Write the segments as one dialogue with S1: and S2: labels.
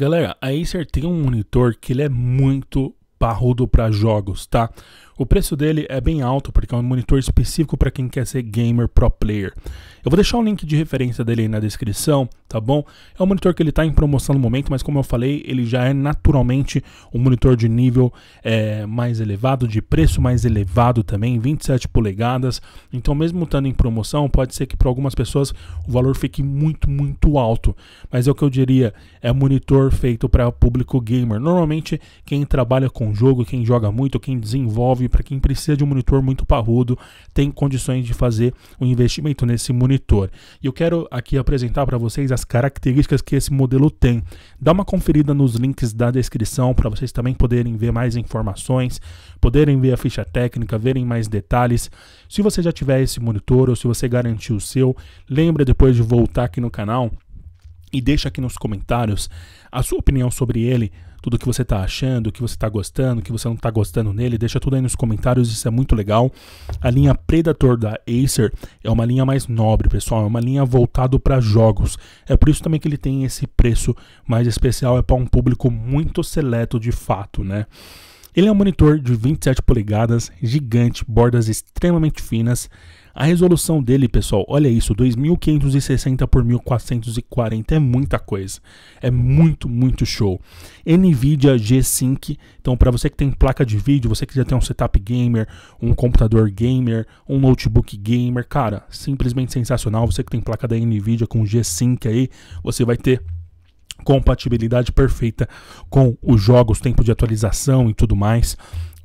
S1: Galera, a Acer tem um monitor que ele é muito parrudo para jogos, tá? O preço dele é bem alto porque é um monitor específico para quem quer ser gamer pro player. Eu vou deixar o link de referência dele aí na descrição, tá bom? É um monitor que ele está em promoção no momento, mas como eu falei, ele já é naturalmente um monitor de nível é, mais elevado, de preço mais elevado também, 27 polegadas. Então, mesmo estando em promoção, pode ser que para algumas pessoas o valor fique muito, muito alto. Mas é o que eu diria, é monitor feito para público gamer. Normalmente, quem trabalha com jogo, quem joga muito, quem desenvolve para quem precisa de um monitor muito parrudo, tem condições de fazer um investimento nesse monitor. E eu quero aqui apresentar para vocês as características que esse modelo tem. Dá uma conferida nos links da descrição para vocês também poderem ver mais informações, poderem ver a ficha técnica, verem mais detalhes. Se você já tiver esse monitor ou se você garantiu o seu, lembra depois de voltar aqui no canal e deixa aqui nos comentários a sua opinião sobre ele tudo que você está achando, o que você está gostando, o que você não está gostando nele, deixa tudo aí nos comentários, isso é muito legal. A linha Predator da Acer é uma linha mais nobre, pessoal, é uma linha voltada para jogos. É por isso também que ele tem esse preço mais especial, é para um público muito seleto de fato, né? Ele é um monitor de 27 polegadas, gigante, bordas extremamente finas. A resolução dele, pessoal, olha isso, 2560 por 1440 é muita coisa. É muito, muito show. Nvidia G-Sync. Então, para você que tem placa de vídeo, você que já tem um setup gamer, um computador gamer, um notebook gamer, cara, simplesmente sensacional. Você que tem placa da Nvidia com G-Sync aí, você vai ter compatibilidade perfeita com os jogos, tempo de atualização e tudo mais.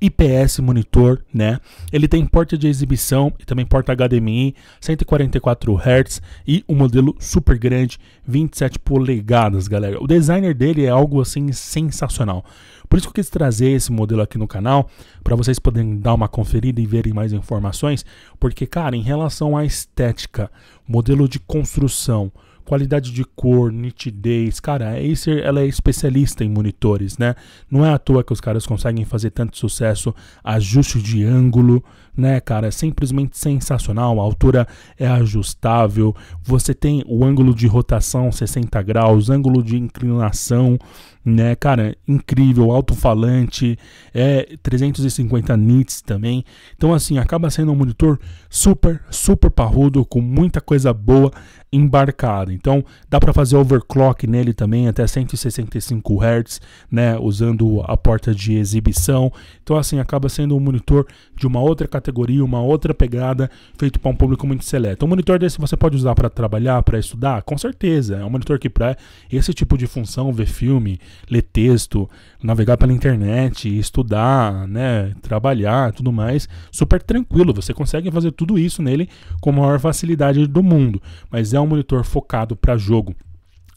S1: IPS monitor, né? Ele tem porta de exibição e também porta HDMI, 144 Hz e um modelo super grande, 27 polegadas, galera. O designer dele é algo assim sensacional. Por isso que eu quis trazer esse modelo aqui no canal, para vocês poderem dar uma conferida e verem mais informações, porque cara, em relação à estética, modelo de construção, qualidade de cor, nitidez. Cara, a é Acer ela é especialista em monitores, né? Não é à toa que os caras conseguem fazer tanto sucesso, ajuste de ângulo, né, cara? É simplesmente sensacional. A altura é ajustável, você tem o ângulo de rotação 60 graus, ângulo de inclinação, né, cara? É incrível, alto-falante, é 350 nits também. Então, assim, acaba sendo um monitor super, super parrudo, com muita coisa boa embarcada. Então, dá para fazer overclock nele também até 165 Hz, né, usando a porta de exibição. Então, assim, acaba sendo um monitor de uma outra categoria categoria, uma outra pegada, feito para um público muito seleto. Um monitor desse você pode usar para trabalhar, para estudar? Com certeza. É um monitor que para esse tipo de função, ver filme, ler texto, navegar pela internet, estudar, né, trabalhar, tudo mais, super tranquilo. Você consegue fazer tudo isso nele com a maior facilidade do mundo, mas é um monitor focado para jogo.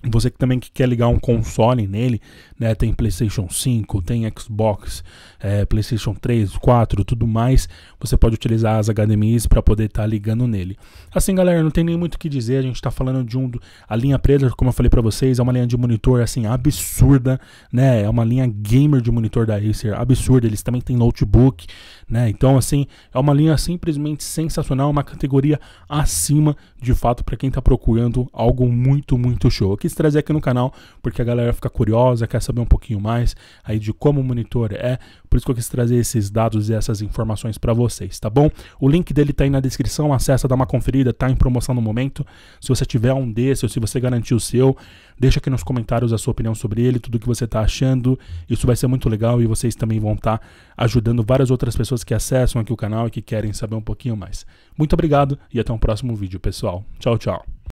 S1: Você que também que quer ligar um console nele, né? Tem PlayStation 5, tem Xbox, é, PlayStation 3, 4, tudo mais. Você pode utilizar as HDMIs para poder estar tá ligando nele. Assim, galera, não tem nem muito o que dizer. A gente está falando de um a linha preta, como eu falei para vocês, é uma linha de monitor assim absurda, né? É uma linha gamer de monitor da Acer, absurda. Eles também têm notebook, né? Então, assim, é uma linha simplesmente sensacional, uma categoria acima, de fato, para quem está procurando algo muito, muito show. Aqui trazer aqui no canal, porque a galera fica curiosa, quer saber um pouquinho mais aí de como o monitor é. Por isso que eu quis trazer esses dados e essas informações para vocês, tá bom? O link dele tá aí na descrição, acessa, dá uma conferida, tá em promoção no momento. Se você tiver um desse ou se você garantir o seu, deixa aqui nos comentários a sua opinião sobre ele, tudo que você tá achando. Isso vai ser muito legal e vocês também vão estar tá ajudando várias outras pessoas que acessam aqui o canal e que querem saber um pouquinho mais. Muito obrigado e até um próximo vídeo, pessoal. Tchau, tchau.